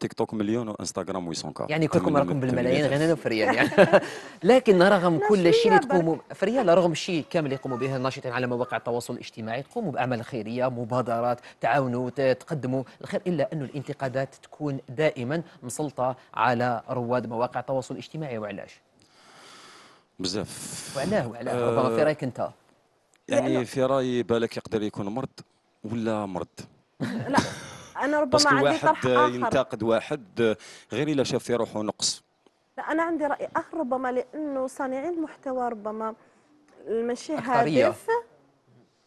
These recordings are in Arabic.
تيك توك مليون وانستغرام 800 يعني كلكم راكم بالملايين غير انا في الريال يعني لكن رغم كل شيء اللي تقوموا في الريال رغم الشيء كامل اللي يقوموا به الناشطين على مواقع التواصل الاجتماعي تقوموا باعمال خيريه مبادرات تعاونوا تقدموا الخير الا انه الانتقادات تكون دائما مسلطه على رواد مواقع التواصل الاجتماعي وعلاش؟ بزاف وعلاه وعلاه أه ربما في رايك انت يعني في رايي بالك يقدر يكون مرض ولا مرض لا انا ربما عندي طرح اخر ينتقد واحد غير الا شاف في روحه نقص لا انا عندي راي اخر ربما لانه صانعي المحتوى ربما المشي هادف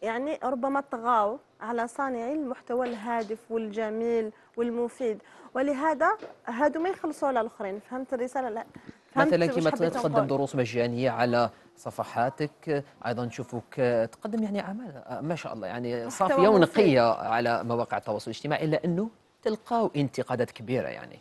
يعني ربما طغاو على صانعي المحتوى الهادف والجميل والمفيد ولهذا هادو ما يخلصوا على الاخرين فهمت الرساله لا مثلا كما تقدم دروس مجانيه على صفحاتك ايضا نشوفوك تقدم يعني اعمال ما شاء الله يعني صافيه ونقيه على مواقع التواصل الاجتماعي الا انه تلقاو انتقادات كبيره يعني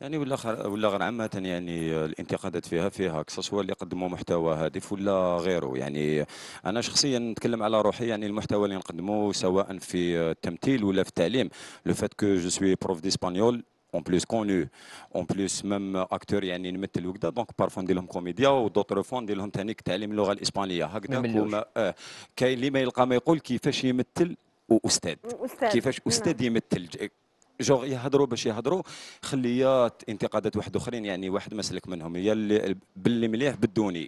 يعني ولا خر... ولا غير عامة يعني الانتقادات فيها فيها سواء اللي يقدموا محتوى هادف ولا غيره يعني أنا شخصيا نتكلم على روحي يعني المحتوى اللي نقدمه سواء في التمثيل ولا في التعليم لو فات كو جو سوي بروف ديسبانيول اون بلوس كونو اون بلوس ميم اكتور يعني نمثل وكذا دونك بارفون ندير لهم كوميديا ودوطر فون ندير لهم ثاني تعليم اللغه الاسبانيه هكذا آه كاين اللي ما يلقى ما يقول كيفاش يمثل واستاذ كيفاش استاذ يمثل جوغ يهضروا باش يهضروا خليات انتقادات واحد اخرين يعني واحد ما سلك منهم هي باللي مليح بدوني